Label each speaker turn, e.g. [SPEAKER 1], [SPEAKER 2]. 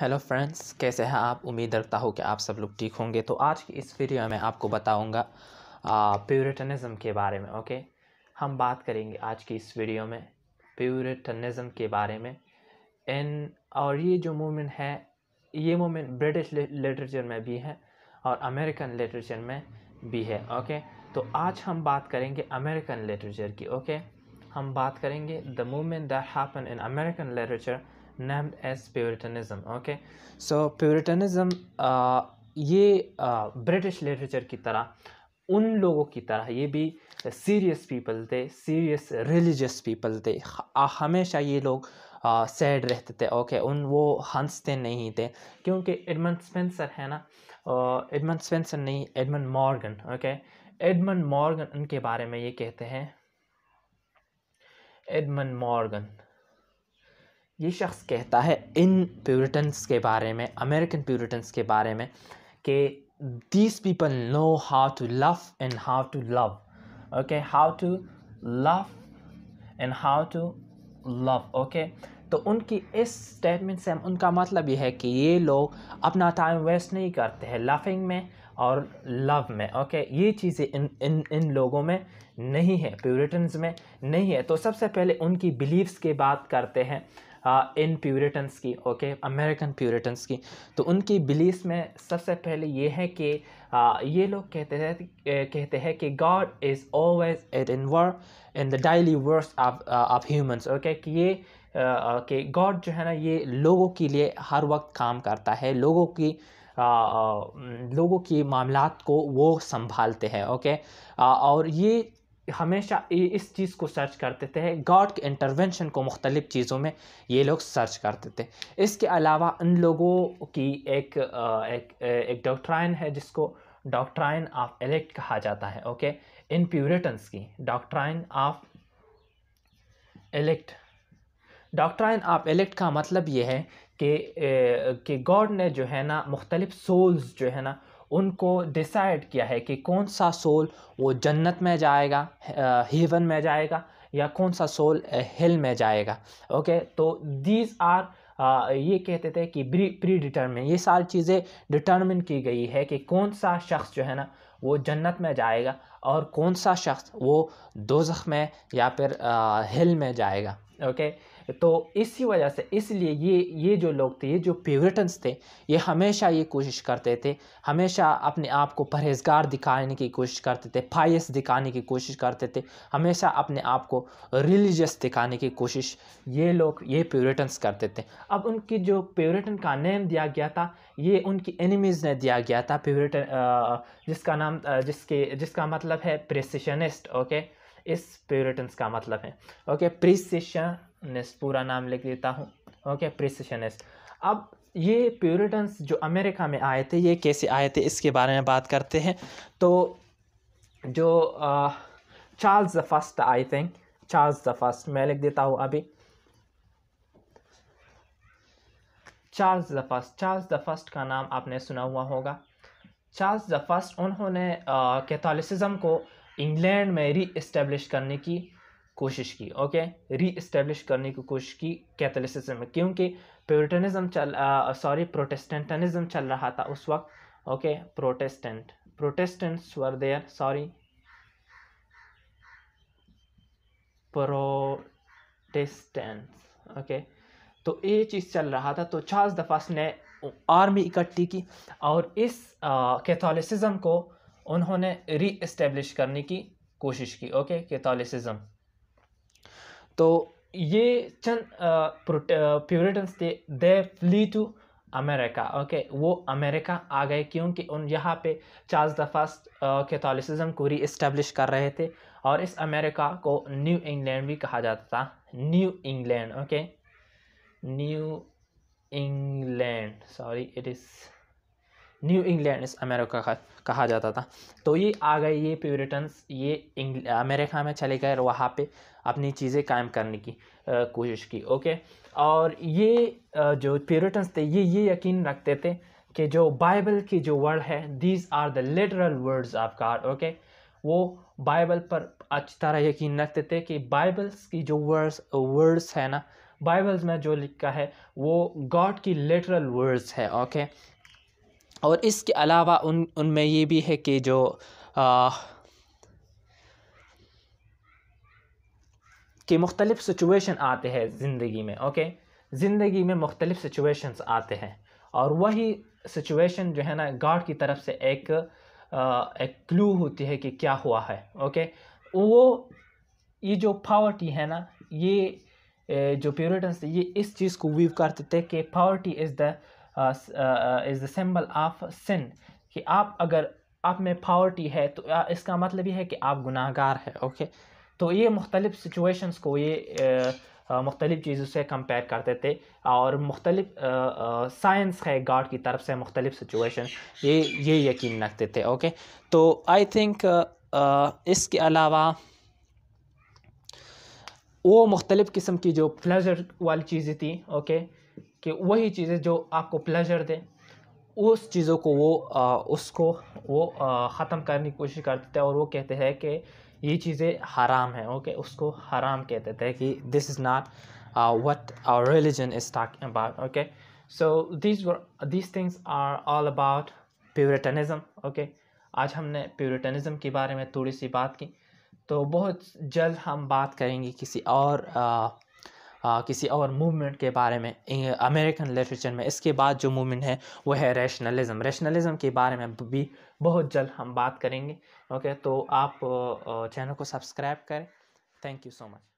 [SPEAKER 1] Hello friends कैसे हैं आप उम्मीद रखता हूँ कि आप सब लोग ठीक होंगे तो आज की इस वीडियो में आपको बताऊंगा प्योरिटनिज़म के बारे में ओके हम बात करेंगे आज की इस वीडियो में प्योरिटनिज़म के बारे में इन और ये जो मूवमेंट है ये मूवमेंट ब्रिटिश लिटरेचर में भी है और अमेरिकन लिटरेचर में भी है ओके तो आज हम बात करेंगे अमेरिकन लिटरेचर की ओके हम बात करेंगे the movement that happen in American literature named as Puritanism. Okay, so Puritanism uh, ये ब्रिटिश uh, लिटरेचर की तरह उन लोगों की तरह ये भी सीरियस पीपल थे सीरियस religious पीपल थे हमेशा ये लोग सैड uh, रहते थे ओके okay, उन वो हंसते नहीं थे क्योंकि एडमंड स्पेंसर है ना एडमंड स्पेंसर नहीं Edmund Morgan okay Edmund Morgan उनके बारे में ये कहते हैं एडमंड मॉर्गन ये शख्स कहता है इन प्यूरिटन्स के बारे में अमेरिकन प्यूरिटन्स के बारे में कि these people know how to love and how to love okay how to love and how to love okay तो उनकी इस स्टेटमेंट से उनका मतलब ये है कि ये लोग अपना टाइम वेस्ट नहीं करते हैं लविंग में और लव में ओके ये चीज़ें इन इन इन लोगों में नहीं है प्यूरिटन्स में नहीं है तो सबसे पहले उनकी बिलीव्स की बात करते हैं इन प्यूरिटन्स की ओके अमेरिकन प्यूरिटन्स की तो उनकी बिलीफ में सबसे पहले ये है कि आ, ये लोग कहते हैं कहते हैं कि God is always at in work in the daily works of of humans okay कि ये कि गॉड जो है ना ये लोगों के लिए हर वक्त काम करता है लोगों की आ, लोगों के मामला को वो संभालते हैं ओके आ, और ये हमेशा इस चीज़ को सर्च करते थे गॉड के इंटरवेंशन को मुख्तलिफ़ चीज़ों में ये लोग सर्च करते थे इसके अलावा उन लोगों की एक एक एक डॉक्ट्राइन है जिसको डॉक्ट्राइन ऑफ एलेक्ट कहा जाता है ओके इन प्यूरिटन्स की doctrine of elect doctrine of elect का मतलब ये है कि कि गॉड ने जो है ना मुख्तलिफ़ सोल्स जो है ना उनको डिसाइड किया है कि कौन सा सोल वो जन्नत में जाएगा हेवन में जाएगा या कौन सा सोल हिल में जाएगा ओके तो दीज आर ये कहते थे कि प्री प्री डिटर्मिन ये सारी चीज़ें डिटर्मिन की गई है कि कौन सा शख्स जो है ना वो जन्नत में जाएगा और कौन सा शख्स वो दोजख में या फिर हिल में जाएगा ओके तो इसी वजह से इसलिए ये ये जो लोग थे ये जो प्योरिटन्स थे ये हमेशा ये कोशिश करते थे हमेशा अपने आप को परहेजगार दिखाने की कोशिश करते थे फायस दिखाने की कोशिश करते थे हमेशा अपने आप को रिलीजियस दिखाने की कोशिश ये लोग ये प्योरिटन्स करते थे अब उनकी जो प्योरिटन का नेम दिया गया था ये उनकी एनिमीज़ ने दिया गया था प्योरिटन जिसका नाम जिसके जिसका मतलब है प्रेसिशनिस्ट ओके इस प्योरिटन्स का मतलब है ओके प्रिसिशन नेस पूरा नाम लिख देता हूँ ओके प्रिसिशनिस्ट अब ये प्योरिटन्स जो अमेरिका में आए थे ये कैसे आए थे इसके बारे में बात करते हैं तो जो Charles the first I think Charles the first मैं लिख देता हूँ अभी Charles the first Charles the first का नाम आपने सुना हुआ होगा चार्ल्स द फर्स्ट उन्होंने कैथोलिसिज्म को इंग्लैंड में री इस्टेब्लिश करने की कोशिश की ओके री इस्टेब्लिश करने की कोशिश की कैथलिसिज्म में क्योंकि प्योरिटनिज्म चल सॉरी प्रोटेस्टेंटनिज्म चल रहा था उस वक्त okay Protestant Protestants were there sorry Protestants okay तो ये चीज़ चल रहा था तो चार्ल्स द फर्स्ट ने आर्मी इकट्ठी की और इस कैथोलिसिज्म को उन्होंने री इस्टेब्लिश करने की कोशिश की ओके कैथोलिसिज्म तो ये चंद प्यूरिटन्स थे they flee to America okay वो अमेरिका आ गए क्योंकि उन यहाँ पे चार्ल्स द फर्स्ट कैथोलिसिज्म को री इस्टेब्लिश कर रहे थे और इस अमेरिका को न्यू इंग्लैंड भी कहा जाता था New England okay New England sorry it is New England America का कहा जाता था तो ये आ गए ये प्योरिटन्स ये अमेरिका में चले गए वहाँ पे अपनी चीज़ें कायम करने की कोशिश की ओके और ये आ, जो प्योरिटन्स थे ये ये यकीन रखते थे कि जो बाइबल की जो वर्ड है these are the literal words of God okay वो बाइबल पर अच्छी तरह यकीन रखते थे कि बाइबल्स की जो वर्ड्स वर्ड्स है ना बाइबल्स में जो लिखा है वो गॉड की लिटरल वर्ड्स है ओके और इसके अलावा उन उनमें ये भी है कि जो कि मुख्तलिफ़ सिचुएशन आते हैं ज़िंदगी में ओके ज़िंदगी में मुख्तलिफ़ सिचुएशंस आते हैं और वही सिचुएशन जो है ना गॉड की तरफ से एक आ, एक क्लू होती है कि क्या हुआ है ओके वो ये जो पावर्टी है ना ये जो प्योरिटन्स ये इस चीज़ को वीव करते थे कि poverty is the is the symbol of sin कि आप अगर आप में पावर्टी है तो uh, इसका मतलब ये है कि आप गुनाहगार है ओके तो ये मुख्तलिफ़ सिचुएशंस को ये uh, uh, मुख्तलिफ़ चीज़ों से कंपेयर करते थे और मुख्तलिफ साइंस है गॉड की तरफ से मुख्तलिफ सिचुएशन ये ये यकीन रखते थे ओके तो आई थिंक इसके अलावा वो मुख्तलिफ़ किस्म की जो प्लेजर वाली चीज़ें थी ओके कि वही चीज़ें जो आपको प्लेजर दें उस चीज़ों को वो आ, उसको वो ख़त्म करने की कोशिश करते थे और वो कहते हैं कि ये चीज़ें हराम हैं ओके उसको हराम कहते थे कि this is not what our religion is talk about okay so this this things are all about Puritanism okay आज हमने प्योरिटनिज़म के बारे में थोड़ी सी बात की तो बहुत जल्द हम बात करेंगे किसी और आ, किसी और मूवमेंट के बारे में अमेरिकन लिटरेचर में इसके बाद जो मूवमेंट है वो है रैशनलिज्म रैशनलिज्म के बारे में भी बहुत जल्द हम बात करेंगे ओके तो आप चैनल को सब्सक्राइब करें थैंक यू सो मच